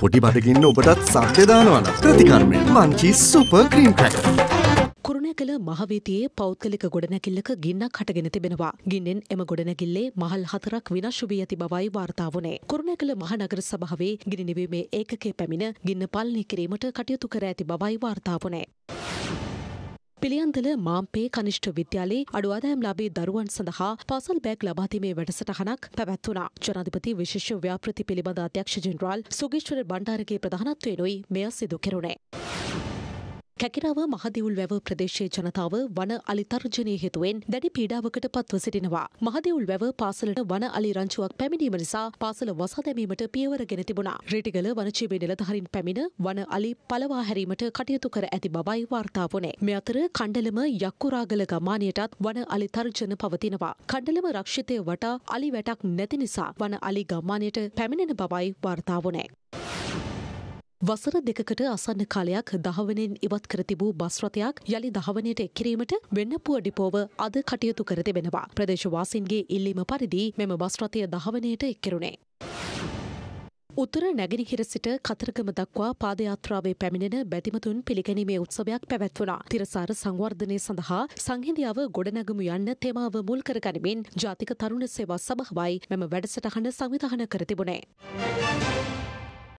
පොඩි බඩගින්න ඔබටත් සත්‍ය දානවන ප්‍රතිකර්මය මංචි සුපර් ක්‍රීම් කට. කුරුණෑගල මහවීතියේ පෞද්ගලික ගොඩනැකිල්ලක ගින්නක් හටගෙන තිබෙනවා. ගින්නෙන් එම ගොඩනැගිල්ලේ මහල් හතරක් විනාශ වී ඇති බවයි වාර්තා වුණේ. කුරුණෑගල මහනගර සභාවේ ගිනි නිවීමේ ඒකකයේ පැමිණ ගින්න පල්ලි කිරීමට කටයුතු කර ඇති බවයි වාර්තා වුණේ. පිළියන්තල මාම්පේ කනිෂ්ඨ විද්‍යාලයේ අඩු ආදායම් ලාභී දරුවන් සඳහා පාසල් බෑග් ලබාදීමේ වැඩසටහනක් පැවැත්වුණා. ජනාධිපති විශේෂ ව්‍යාපෘති පිළිබඳ අධ්‍යක්ෂ ජෙනරාල් සුගේශ්වර බණ්ඩාරගේ ප්‍රධානත්වයෙනුයි මෙය සිදු කෙරුණේ. කැකිරාව මහදිවුල් වැව ප්‍රදේශයේ ජනතාව වන අලි තර්ජනය හේතුවෙන් දැඩි පීඩාවකට පත්ව සිටිනවා. මහදිවුල් වැව පාසලට වන අලි රංචුවක් පැමිණීම නිසා පාසල වසා දැමීමට පියවරගෙන තිබුණා. රිටිගල වනජීවී නිලධාරීන් පැමිණ වන අලි පලවා හැරීමට කටයුතු කර ඇති බවයි වාර්තා වුණේ. මේ අතර කණ්ඩලම යක්කුරාගල ගමානියටත් වන අලි තර්ජන පවතිනවා. කණ්ඩලම රක්ෂිතය වටා අලි වැටක් නැති නිසා වන අලි ගම්මානයට පැමිණෙන බවයි වාර්තා වුණේ. වසර දෙකකට අසන්න කාලයක් දහවනෙන් ඉවත් කර තිබූ බස් රථයක් යළි දහවනයට එක් කිරීමට වෙන්නපුව ඩිපෝව අද කටයුතු කර තිබෙනවා. ප්‍රදේශවාසීන්ගේ ඉල්ලීම පරිදි මෙම බස් රථය දහවනයට එක් කෙරුණේ. උතුර නැගෙනහිර සිට කතරගම දක්වා පාදයාත්‍රාවේ පැමිණෙන බැතිමතුන් පිළිගැනීමේ උත්සවයක් පැවැත්වුණා. තිරසාර සංවර්ධනය සඳහා සංහිඳියාව ගොඩනැගමු යන්න තේමාව මුල් කරගනිමින් ජාතික තරුණ සේවා සභාවයි මෙම වැඩසටහන සංවිධානය කර තිබුණේ.